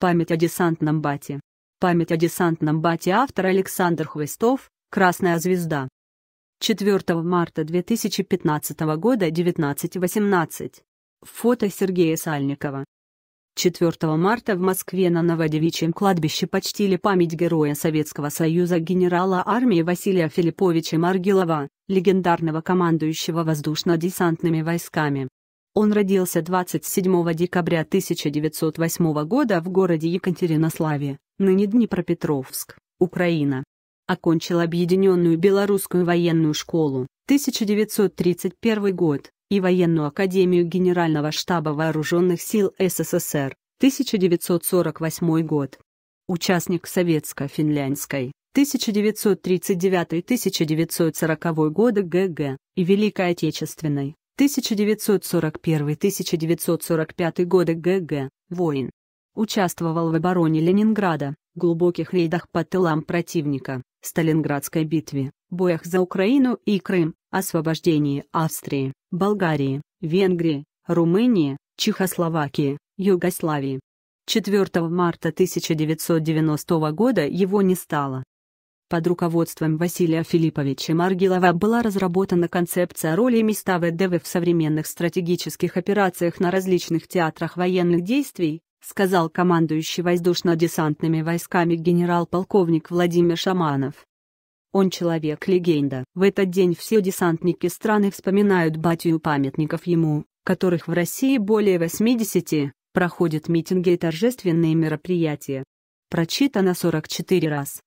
Память о десантном бате. Память о десантном бате автор Александр Хвостов, Красная звезда. 4 марта 2015 года 19.18. Фото Сергея Сальникова. 4 марта в Москве на Новодевичьем кладбище почтили память героя Советского Союза генерала армии Василия Филипповича Маргилова, легендарного командующего воздушно-десантными войсками. Он родился 27 декабря 1908 года в городе Екатеринославе, ныне Днепропетровск, Украина. Окончил Объединенную Белорусскую военную школу, 1931 год, и Военную академию Генерального штаба Вооруженных сил СССР, 1948 год. Участник Советско-финляндской 1939-1940 годы ГГ и Великой Отечественной 1941-1945 годы ГГ, воин. Участвовал в обороне Ленинграда, глубоких рейдах по тылам противника, Сталинградской битве, боях за Украину и Крым, освобождении Австрии, Болгарии, Венгрии, Румынии, Чехословакии, Югославии. 4 марта 1990 года его не стало. Под руководством Василия Филипповича Маргилова была разработана концепция роли и места ВДВ в современных стратегических операциях на различных театрах военных действий, сказал командующий воздушно-десантными войсками генерал-полковник Владимир Шаманов. Он человек-легенда. В этот день все десантники страны вспоминают батю памятников ему, которых в России более 80, проходят митинги и торжественные мероприятия. Прочитано 44 раз.